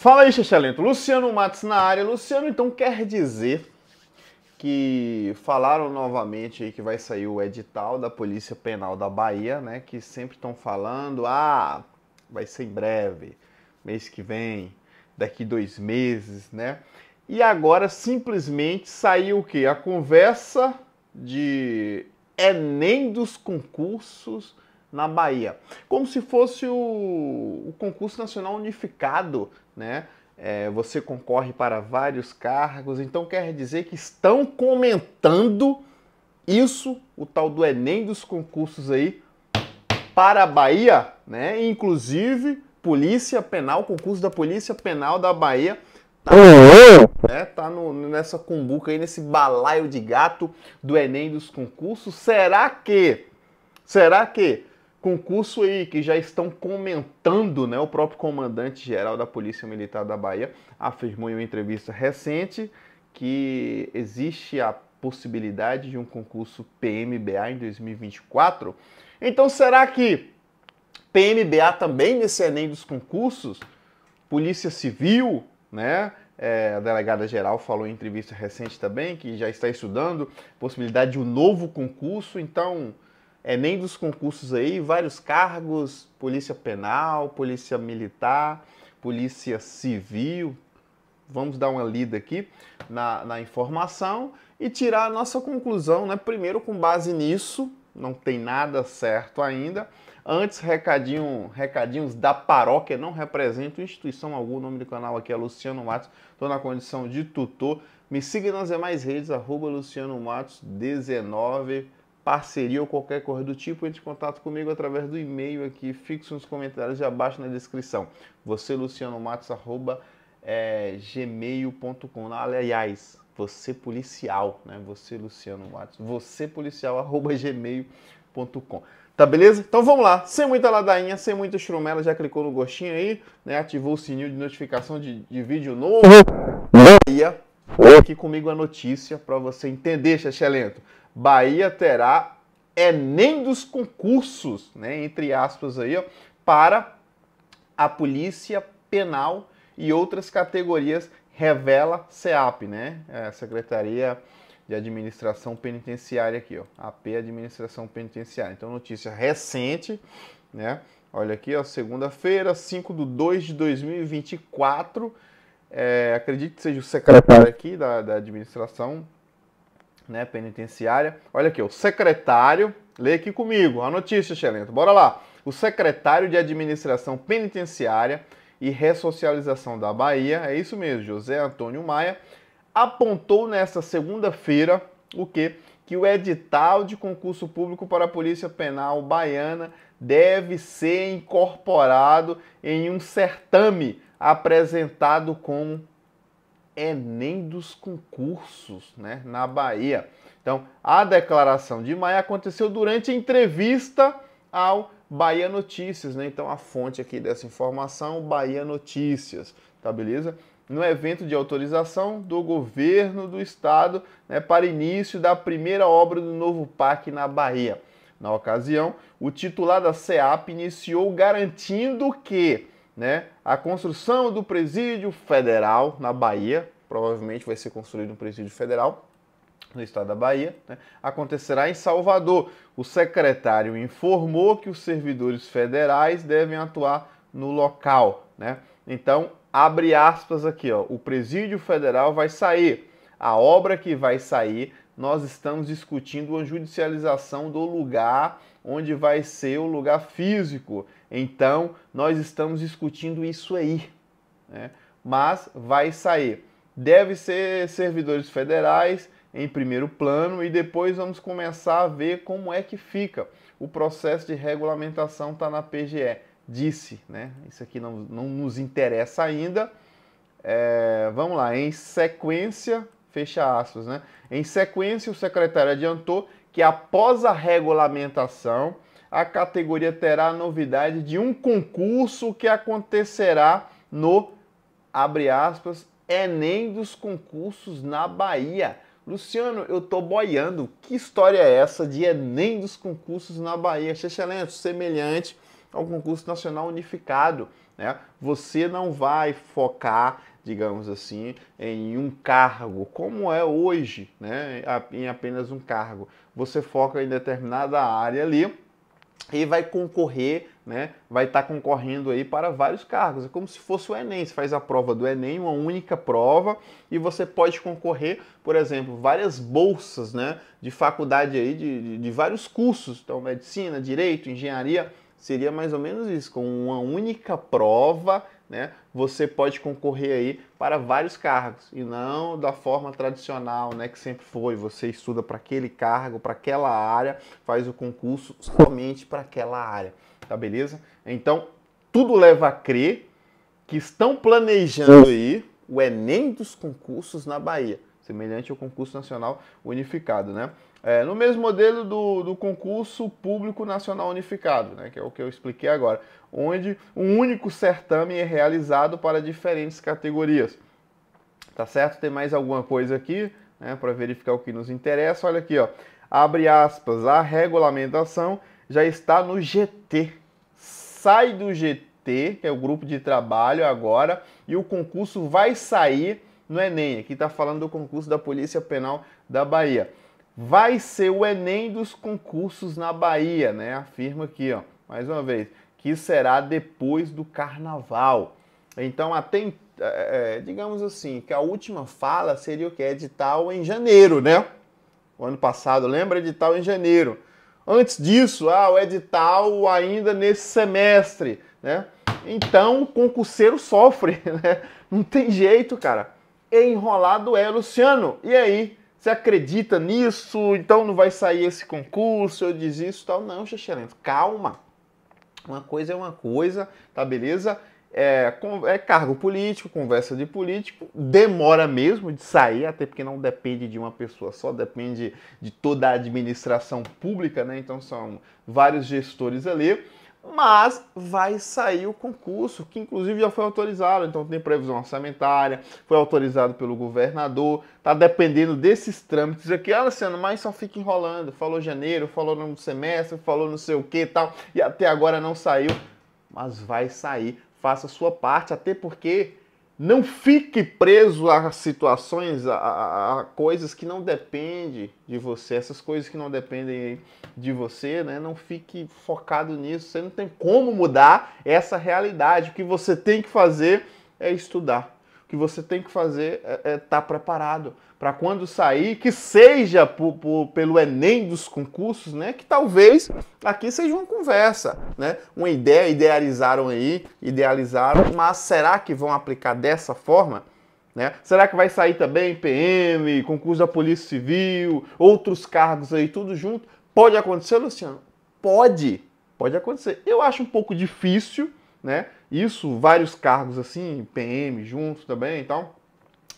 Fala aí, Xexelento. Luciano Matos na área. Luciano, então quer dizer que falaram novamente aí que vai sair o edital da Polícia Penal da Bahia, né? Que sempre estão falando, ah, vai ser em breve, mês que vem, daqui dois meses, né? E agora simplesmente saiu o quê? A conversa de Enem dos concursos na Bahia. Como se fosse o, o concurso nacional unificado né? É, você concorre para vários cargos, então quer dizer que estão comentando isso, o tal do Enem dos concursos aí, para a Bahia, né? Inclusive, Polícia Penal, concurso da Polícia Penal da Bahia, tá, né? tá no, nessa cumbuca aí, nesse balaio de gato do Enem dos concursos. Será que, será que concurso aí que já estão comentando, né? O próprio comandante-geral da Polícia Militar da Bahia afirmou em uma entrevista recente que existe a possibilidade de um concurso PMBA em 2024. Então, será que PMBA também nesse Enem dos concursos? Polícia Civil, né? É, a delegada geral falou em entrevista recente também que já está estudando possibilidade de um novo concurso. Então, Enem é, dos concursos aí, vários cargos, polícia penal, polícia militar, polícia civil. Vamos dar uma lida aqui na, na informação e tirar a nossa conclusão, né? Primeiro, com base nisso, não tem nada certo ainda. Antes, recadinho, recadinhos da paróquia, não represento instituição alguma. O nome do canal aqui é Luciano Matos, estou na condição de tutor. Me siga nas demais redes, arroba Luciano Matos 19 parceria ou qualquer coisa do tipo, entre em contato comigo através do e-mail aqui, fixo nos comentários e abaixo na descrição. Você, Luciano Matos, arroba, é, gmail.com. Aliás, você policial, né? Você, Luciano Matos, você policial, arroba, gmail.com. Tá beleza? Então vamos lá, sem muita ladainha, sem muita churumela, já clicou no gostinho aí, né? Ativou o sininho de notificação de, de vídeo novo. Bahia. Uhum. Aqui comigo a notícia para você entender, Xexé Lento. Bahia terá Enem dos concursos, né, entre aspas aí, ó, para a Polícia Penal e outras categorias, revela SEAP, né? É, Secretaria de Administração Penitenciária aqui, ó. AP Administração Penitenciária. Então, notícia recente, né? Olha aqui, ó, segunda-feira, 5 de 2 de 2024. É, acredito que seja o secretário aqui da, da administração né, penitenciária. Olha aqui, o secretário, lê aqui comigo a notícia, Xelento, bora lá. O secretário de Administração Penitenciária e Ressocialização da Bahia, é isso mesmo, José Antônio Maia, apontou nesta segunda-feira o que? Que o edital de concurso público para a Polícia Penal Baiana deve ser incorporado em um certame apresentado como Enem dos concursos né, na Bahia. Então, a declaração de Maia aconteceu durante a entrevista ao Bahia Notícias, né? Então, a fonte aqui dessa informação, Bahia Notícias, tá beleza? No evento de autorização do governo do estado né, para início da primeira obra do novo PAC na Bahia. Na ocasião, o titular da CEAP iniciou garantindo que né, a construção do presídio federal na Bahia, provavelmente vai ser construído um presídio federal no estado da Bahia, né, acontecerá em Salvador. O secretário informou que os servidores federais devem atuar no local, né? Então, abre aspas aqui, ó, o presídio federal vai sair. A obra que vai sair, nós estamos discutindo a judicialização do lugar onde vai ser o lugar físico. Então, nós estamos discutindo isso aí, né? mas vai sair. Deve ser servidores federais em primeiro plano e depois vamos começar a ver como é que fica. O processo de regulamentação está na PGE, disse, né? Isso aqui não, não nos interessa ainda. É, vamos lá, em sequência, fecha aspas, né? Em sequência, o secretário adiantou que após a regulamentação a categoria terá a novidade de um concurso que acontecerá no abre aspas Enem dos concursos na Bahia. Luciano, eu tô boiando. Que história é essa de Enem dos concursos na Bahia? Excelente, semelhante ao concurso nacional unificado, né? Você não vai focar, digamos assim, em um cargo, como é hoje, né? Em apenas um cargo. Você foca em determinada área ali e vai concorrer, né? Vai estar tá concorrendo aí para vários cargos. É como se fosse o Enem. Você faz a prova do Enem, uma única prova, e você pode concorrer, por exemplo, várias bolsas, né? De faculdade aí, de, de, de vários cursos. Então, medicina, direito, engenharia. Seria mais ou menos isso, com uma única prova né, você pode concorrer aí para vários cargos e não da forma tradicional, né, que sempre foi, você estuda para aquele cargo, para aquela área, faz o concurso somente para aquela área, tá beleza? Então, tudo leva a crer que estão planejando aí o ENEM dos concursos na Bahia, semelhante ao concurso nacional unificado, né? É, no mesmo modelo do, do concurso público nacional unificado, né, que é o que eu expliquei agora, onde um único certame é realizado para diferentes categorias. Tá certo? Tem mais alguma coisa aqui né, para verificar o que nos interessa. Olha aqui, ó. abre aspas, a regulamentação já está no GT. Sai do GT, que é o grupo de trabalho agora, e o concurso vai sair no Enem. Aqui está falando do concurso da Polícia Penal da Bahia vai ser o Enem dos concursos na Bahia, né? Afirma aqui, ó, mais uma vez, que será depois do carnaval. Então, até, é, digamos assim, que a última fala seria o que? É edital em janeiro, né? O ano passado, lembra? É edital em janeiro. Antes disso, ah, o é edital ainda nesse semestre, né? Então, o concurseiro sofre, né? Não tem jeito, cara. Enrolado é, Luciano. E aí? Você acredita nisso? Então não vai sair esse concurso, eu desisto tal. Não, Xexelento, calma. Uma coisa é uma coisa, tá beleza? É, é, cargo político, conversa de político, demora mesmo de sair, até porque não depende de uma pessoa só, depende de toda a administração pública, né? Então são vários gestores ali mas vai sair o concurso, que inclusive já foi autorizado, então tem previsão orçamentária, foi autorizado pelo governador, tá dependendo desses trâmites aqui. Ah, Luciano, mas só fica enrolando. Falou janeiro, falou no semestre, falou não sei o que tal, e até agora não saiu, mas vai sair. Faça a sua parte, até porque não fique preso a situações, a, a, a coisas que não dependem de você, essas coisas que não dependem de você, né? Não fique focado nisso. Você não tem como mudar essa realidade. O que você tem que fazer é estudar que você tem que fazer é estar é, tá preparado para quando sair, que seja por, por, pelo Enem dos concursos, né? Que talvez aqui seja uma conversa, né? Uma ideia, idealizaram aí, idealizaram, mas será que vão aplicar dessa forma? Né? Será que vai sair também PM, concurso da Polícia Civil, outros cargos aí, tudo junto? Pode acontecer, Luciano? Pode, pode acontecer. Eu acho um pouco difícil, né? Isso, vários cargos assim, PM junto também e tal.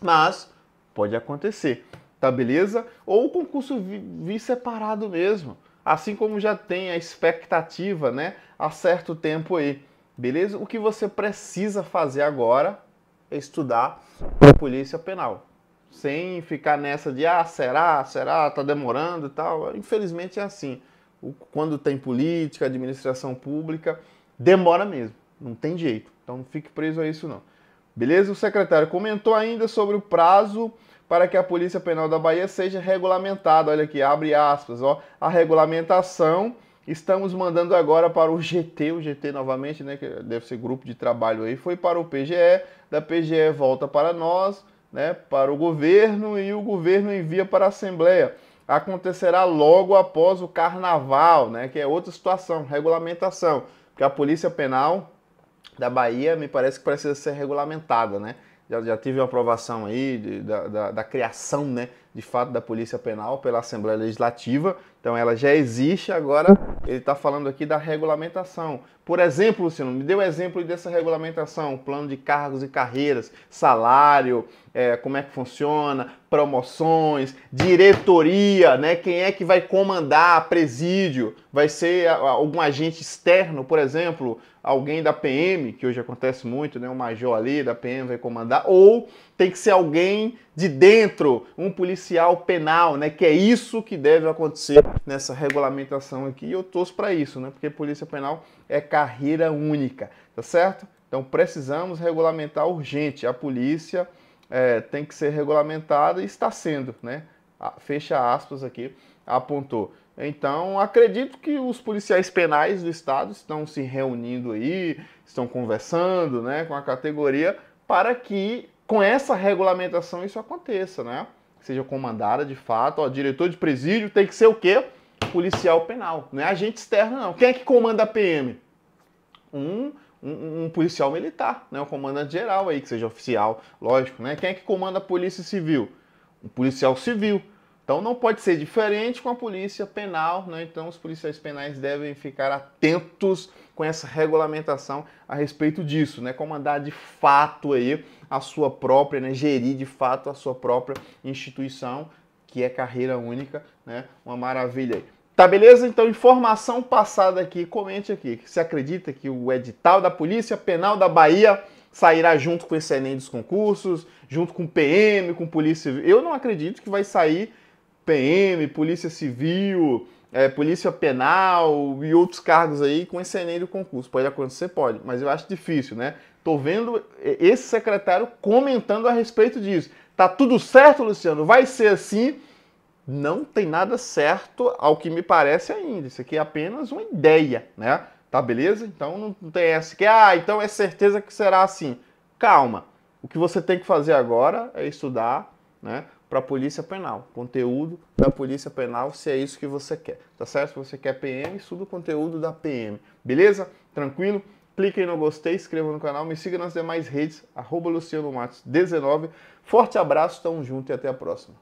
Mas pode acontecer, tá beleza? Ou o concurso vir separado mesmo, assim como já tem a expectativa, né? Há certo tempo aí, beleza? O que você precisa fazer agora é estudar para a Polícia Penal. Sem ficar nessa de, ah, será, será, tá demorando e tal. Infelizmente é assim. Quando tem política, administração pública, demora mesmo. Não tem jeito. Então não fique preso a isso não. Beleza? O secretário comentou ainda sobre o prazo para que a Polícia Penal da Bahia seja regulamentada. Olha aqui, abre aspas, ó. A regulamentação estamos mandando agora para o GT, o GT novamente, né, que deve ser grupo de trabalho aí, foi para o PGE, da PGE volta para nós, né, para o governo e o governo envia para a Assembleia. Acontecerá logo após o carnaval, né, que é outra situação, regulamentação, porque a Polícia Penal da Bahia me parece que precisa ser regulamentada, né? Já, já tive uma aprovação aí de, da, da, da, criação né, de fato da Polícia Penal pela Assembleia Legislativa. Então ela já existe, agora ele está falando aqui da regulamentação. Por exemplo, Luciano, me dê um exemplo dessa regulamentação, plano de cargos e carreiras, salário, é, como é que funciona, promoções, diretoria, né? Quem é que vai comandar presídio? Vai ser algum agente externo, por exemplo, alguém da PM, que hoje acontece muito, né? O major ali da PM vai comandar, ou tem que ser alguém de dentro, um policial penal, né? Que é isso que deve acontecer nessa regulamentação aqui. E eu torço para isso, né? Porque polícia penal é carreira única, tá certo? Então precisamos regulamentar urgente. A polícia é, tem que ser regulamentada e está sendo, né? Fecha aspas aqui, apontou. Então, acredito que os policiais penais do estado estão se reunindo aí, estão conversando, né, com a categoria para que com essa regulamentação isso aconteça, né? Seja comandada de fato, ó, diretor de presídio tem que ser o quê? Policial penal, não é agente externo não. Quem é que comanda a PM? Um, um, um policial militar, né? O comandante geral aí, que seja oficial, lógico, né? Quem é que comanda a polícia civil? Um policial civil. Então não pode ser diferente com a polícia penal, né? então os policiais penais devem ficar atentos com essa regulamentação a respeito disso, né? comandar de fato aí a sua própria, né? gerir de fato a sua própria instituição, que é carreira única, né? uma maravilha aí. Tá beleza? Então, informação passada aqui, comente aqui. Você acredita que o edital da Polícia Penal da Bahia sairá junto com esse Enem dos concursos, junto com PM, com Polícia Civil? Eu não acredito que vai sair PM, Polícia Civil, é, Polícia Penal e outros cargos aí com do concurso. Pode acontecer? Pode, mas eu acho difícil, né? Tô vendo esse secretário comentando a respeito disso. Tá tudo certo, Luciano? Vai ser assim? Não tem nada certo ao que me parece ainda. Isso aqui é apenas uma ideia, né? Tá beleza? Então não tem essa que, ah, então é certeza que será assim. Calma. O que você tem que fazer agora é estudar, né? para a Polícia Penal. Conteúdo da Polícia Penal, se é isso que você quer. Tá certo? Se você quer PM, estuda o conteúdo da PM. Beleza? Tranquilo? Clique aí no gostei, inscreva no canal, me siga nas demais redes, arroba Luciano Matos 19. Forte abraço, tamo junto e até a próxima.